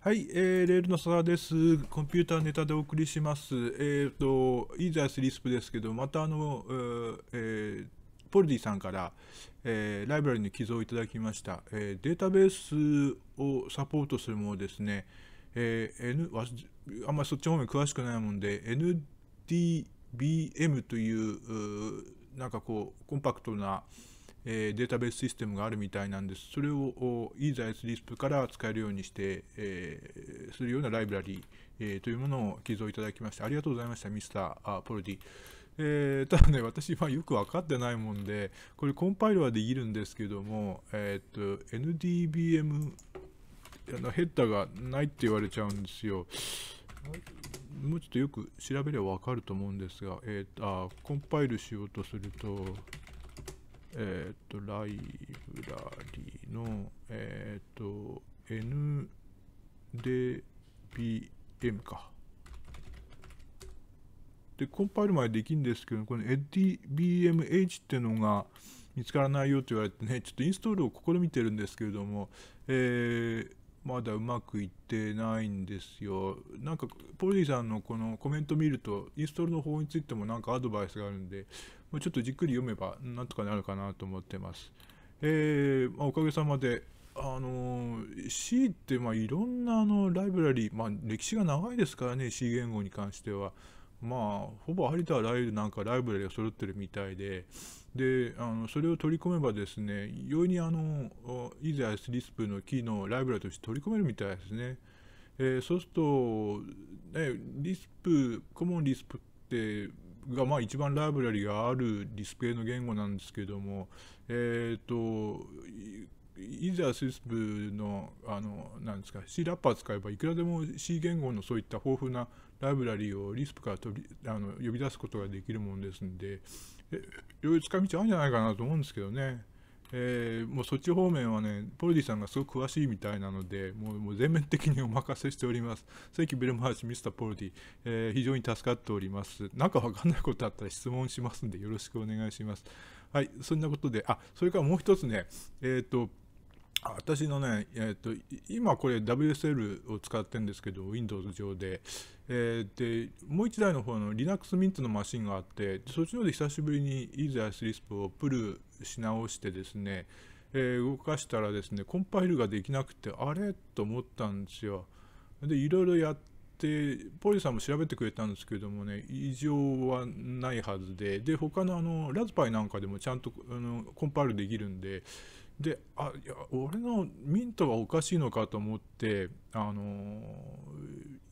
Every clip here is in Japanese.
はい、えー、レールの沢です。コンピューターネタでお送りします。えっ、ー、と、イーザースリスプですけど、またあの、えー、ポルディさんから、えー、ライブラリの寄贈いただきました、えー、データベースをサポートするものですね、えー、N わあんまりそっち方面詳しくないもんで、NDBM という、うなんかこう、コンパクトな、えデータベースシステムがあるみたいなんです。それを e ー s y ス s l i から使えるようにして、えするようなライブラリー、えというものを寄贈いただきまして、ありがとうございました、ミスターポルディ。えー、ただね、私、まあ、よく分かってないもんで、これコンパイルはできるんですけども、えー、っと、NDBM のヘッダーがないって言われちゃうんですよ。もうちょっとよく調べればわかると思うんですが、えー、あコンパイルしようとすると、えっ、と、ライブラリの、えっ、と、n d b m か。で、コンパイルまでできるんですけど、この ndbmh ってのが見つからないよと言われてね、ちょっとインストールを試みてるんですけれども、えー、まだうまくいってないんですよ。なんか、ポリーさんのこのコメント見ると、インストールの方についてもなんかアドバイスがあるんで、もうちょっとじっくり読めばなんとかなるかなと思ってます。えー、まあ、おかげさまで、あの C ってまあいろんなあのライブラリー、まあ、歴史が長いですからね C 言語に関しては。まあ、ほぼありとあらゆるなんかライブラリが揃ってるみたいで、で、あのそれを取り込めばですね、容易にあの、以前 SLISP のキーのライブラリとして取り込めるみたいですね。えー、そうすると、ね、リスプ、コモンリスプって、がまあ一番ライブラリがあるディスプレイの言語なんですけども、えっ、ー、と、いざ SISP の、あの、なんですか、C ラッパー使えばいくらでも C 言語のそういった豊富なライブラリをリスプから取りあの呼び出すことができるものですんで、いろいろ使い道あるんじゃないかなと思うんですけどね。えー、もうそっち方面はね、ポルディさんがすごく詳しいみたいなので、もうもう全面的にお任せしております。正規ベルマーチ、ミスターポルディ、えー、非常に助かっております。なんかわかんないことあったら質問しますんで、よろしくお願いします。はい、そんなことで、あ、それからもう一つね、えっ、ー、と、私のね、えーと、今これ WSL を使ってるんですけど Windows 上で,、えー、でもう1台の方の Linux Mint のマシンがあってそっちの方で久しぶりに EasyISLisp をプルし直してですね、えー、動かしたらですねコンパイルができなくてあれと思ったんですよでいろいろやってポリさんも調べてくれたんですけどもね異常はないはずでで他のあのラズパイなんかでもちゃんとあのコンパイルできるんでであいや俺のミントはおかしいのかと思ってあの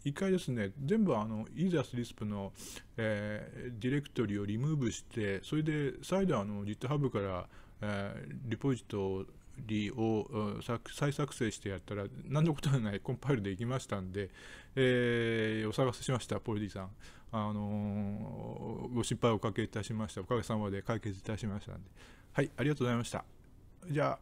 一回ですね全部あのイーザスリスプの、えー、ディレクトリをリムーブしてそれで再度あの GitHub から、えー、リポジトリを再作成してやったら何のことはないコンパイルできましたんで、えー、お探せしましたポルディさん、あのー、ご心配おかけいたしましたおかげさまで解決いたしましたんではいありがとうございました yeah